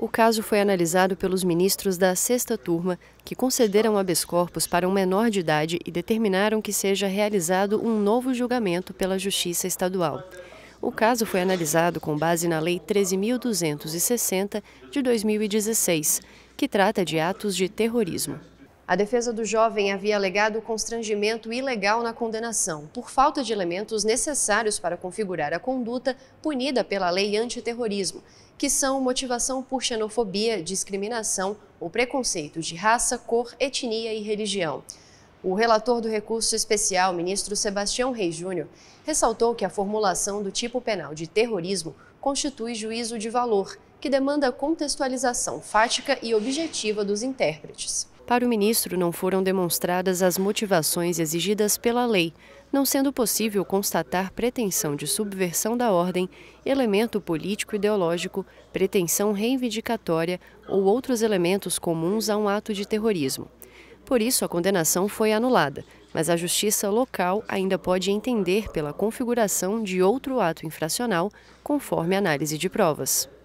O caso foi analisado pelos ministros da sexta turma, que concederam habeas corpus para um menor de idade e determinaram que seja realizado um novo julgamento pela Justiça Estadual. O caso foi analisado com base na Lei 13.260 de 2016, que trata de atos de terrorismo. A defesa do jovem havia alegado constrangimento ilegal na condenação, por falta de elementos necessários para configurar a conduta punida pela lei antiterrorismo, que são motivação por xenofobia, discriminação ou preconceito de raça, cor, etnia e religião. O relator do recurso especial, ministro Sebastião Reis Júnior, ressaltou que a formulação do tipo penal de terrorismo constitui juízo de valor, que demanda contextualização fática e objetiva dos intérpretes. Para o ministro, não foram demonstradas as motivações exigidas pela lei, não sendo possível constatar pretensão de subversão da ordem, elemento político-ideológico, pretensão reivindicatória ou outros elementos comuns a um ato de terrorismo. Por isso, a condenação foi anulada, mas a justiça local ainda pode entender pela configuração de outro ato infracional, conforme análise de provas.